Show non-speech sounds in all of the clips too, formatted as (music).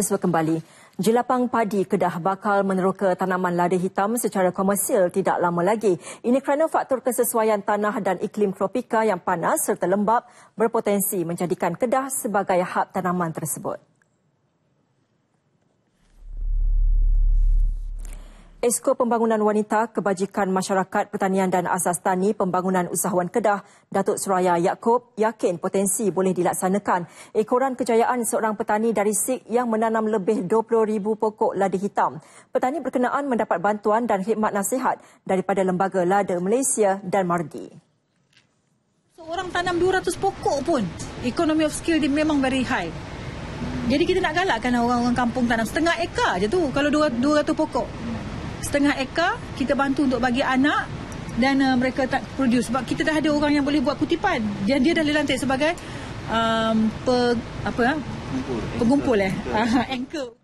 Facebook kembali. Jelapang padi Kedah bakal meneroka tanaman lada hitam secara komersil tidak lama lagi. Ini kerana faktor kesesuaian tanah dan iklim tropika yang panas serta lembap berpotensi menjadikan Kedah sebagai hak tanaman tersebut. Esko Pembangunan Wanita, Kebajikan Masyarakat, Pertanian dan Asas Tani Pembangunan Usahawan Kedah, Datuk Suraya Yaakob yakin potensi boleh dilaksanakan. Ekoran kejayaan seorang petani dari SIG yang menanam lebih 20,000 pokok lada hitam. Petani berkenaan mendapat bantuan dan khidmat nasihat daripada Lembaga Lada Malaysia dan Mardi. Seorang tanam 200 pokok pun, ekonomi of skill dia memang very high. Jadi kita nak galakkan orang-orang kampung tanam setengah ekar je tu kalau 200 pokok setengah ekar kita bantu untuk bagi anak dan uh, mereka tak produce sebab kita dah ada orang yang boleh buat kutipan dia dia dah dilantik sebagai um, pe, apa ah? pengumpul eh ah, (laughs) anchor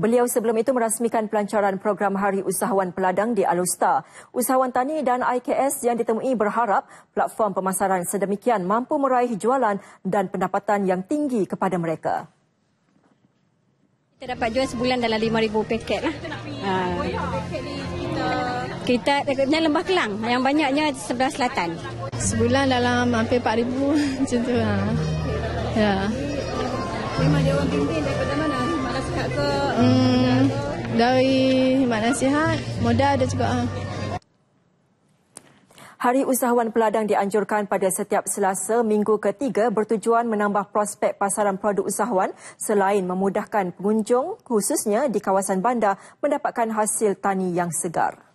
Beliau sebelum itu merasmikan pelancaran program Hari Usahawan Peladang di Alusta. Usahawan Tani dan IKS yang ditemui berharap platform pemasaran sedemikian mampu meraih jualan dan pendapatan yang tinggi kepada mereka. Kita dapat jual sebulan dalam 5,000 paket lah. Ha. Ah. Kita nak pergi kita... Lembah Kelang yang banyaknya sebelah selatan. Sebulan dalam hampir 4,000 (laughs) macam tu lah. Ya. Memang dia orang pimpin daripada mana? Mak nasihat ke? Hmm. dari mak nasihat, modal ada juga lah. Hari Usahawan Peladang dianjurkan pada setiap selasa minggu ketiga bertujuan menambah prospek pasaran produk usahawan selain memudahkan pengunjung khususnya di kawasan bandar mendapatkan hasil tani yang segar.